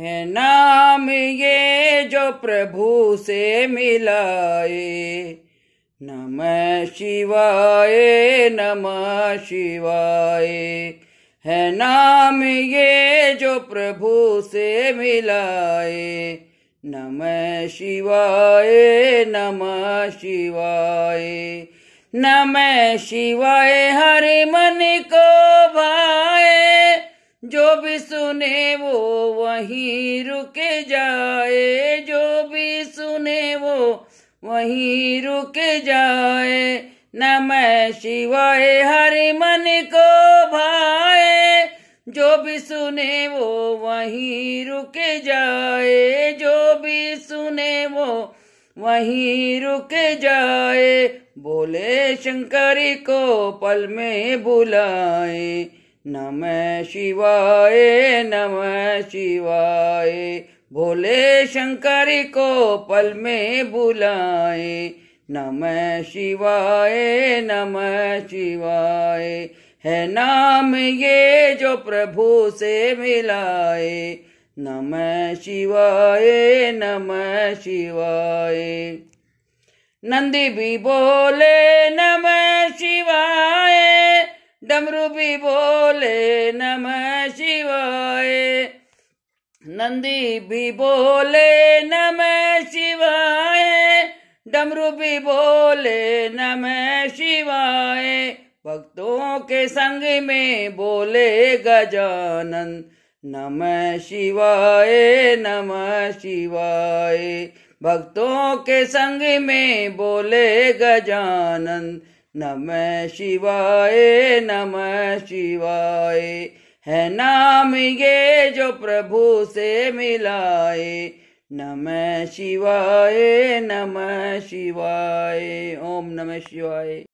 है नाम ये जो प्रभु से मिलाए नमः शिवाय नमः शिवाय है नाम ये जो प्रभु से मिलाए नमः शिवाय नमः शिवाय नमः शिवाय हरि मन को भाए जो भी सुने वो वही रुके जाए जो भी सुने वो वही रुके जाए न मैं शिवाय हरि मन को भाए जो भी सुने वो वही रुके जाए जो भी सुने वो वही रुके जाए बोले शंकर को पल में बुलाए नमः शिवाय नमः शिवाय भोले शंकर को पल में बुलाए नमः शिवाय नमः शिवाय है नाम ये जो प्रभु से मिलाए नमः शिवाय नमः शिवाय नंदी भी बोले नमः शिवाय रूपी बोले नम शिवाय नंदी भी बोले नम शिवाय डमरू भी बोले नम शिवाय भक्तों के संग में बोले गजानन नम शिवाय नम शिवाय भक्तों के संग में बोले गजानन नमः शिवाय नमः शिवाय है नाम ये जो प्रभु से मिलाए नमः शिवाय नमः शिवाय ओम नमः शिवाय